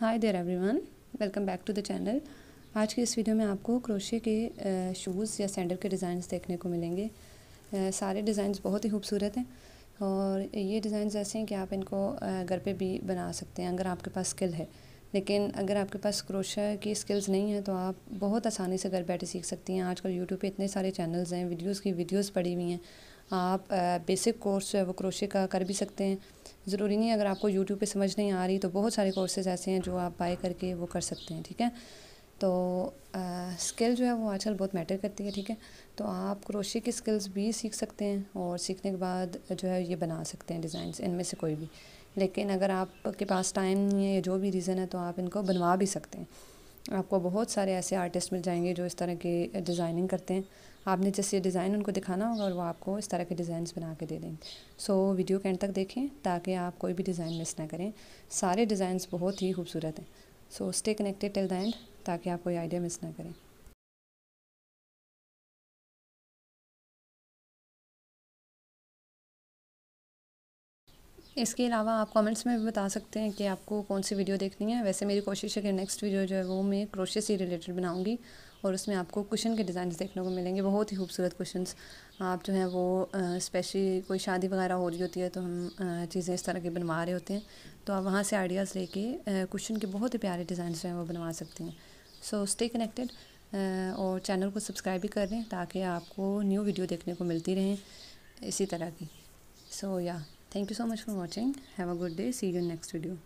Hi there everyone welcome back to the channel आज की इस वीडियो में आपको क्रोशे के शूज़ या सैंडल के डिज़ाइंस देखने को मिलेंगे सारे डिज़ाइंस बहुत ही खूबसूरत हैं और ये डिज़ाइंस ऐसे हैं कि आप इनको घर पे भी बना सकते हैं अगर आपके पास स्किल है लेकिन अगर आपके पास क्रोशा की स्किल्स नहीं है तो आप बहुत आसानी से घर बैठे सीख सकती हैं आजकल यूट्यूब पे इतने सारे चैनल्स हैं वीडियोज़ की वीडियोज़ पड़ी हुई हैं आप बेसिक कोर्स जो है वो क्रोशे का कर भी सकते हैं ज़रूरी नहीं है अगर आपको यूट्यूब पे समझ नहीं आ रही तो बहुत सारे कोर्सेज ऐसे हैं जो आप बाय करके वो कर सकते हैं ठीक है तो स्किल जो है वो आजकल बहुत मैटर करती है ठीक है तो आप क्रोशे की स्किल्स भी सीख सकते हैं और सीखने के बाद जो है ये बना सकते हैं डिज़ाइन इनमें से कोई भी लेकिन अगर आपके पास टाइम नहीं है या जो भी रीज़न है तो आप इनको बनवा भी सकते हैं आपको बहुत सारे ऐसे आर्टिस्ट मिल जाएंगे जो इस तरह के डिज़ाइनिंग करते हैं आपने जैसे ये डिज़ाइन उनको दिखाना होगा और वो आपको इस तरह के डिजाइन बना के दे देंगे सो so, वीडियो के एंड तक देखें ताकि आप कोई भी डिज़ाइन मिस ना करें सारे डिज़ाइंस बहुत ही खूबसूरत हैं so stay connected till the end ताकि आप कोई आइडिया मिस ना करें इसके अलावा आप कमेंट्स में भी बता सकते हैं कि आपको कौन सी वीडियो देखनी है वैसे मेरी कोशिश है कि नेक्स्ट वीडियो जो है वो मैं क्रोशे से रिलेटेड बनाऊंगी और उसमें आपको कुशन के डिज़ाइन देखने को मिलेंगे बहुत ही खूबसूरत कुशन आप जो है वो स्पेशली कोई शादी वगैरह हो रही होती है तो हम चीज़ें इस तरह की बनवा रहे होते हैं तो आप वहाँ से आइडियाज़ लेके कुशन के बहुत ही प्यारे डिज़ाइन जो हैं वो बनवा सकती हैं सो स्टे कनेक्टेड और चैनल को सब्सक्राइब भी कर लें ताकि आपको न्यू वीडियो देखने को मिलती रहें इसी तरह की सो so, या yeah. Thank you so much for watching. Have a good day. See you in next video.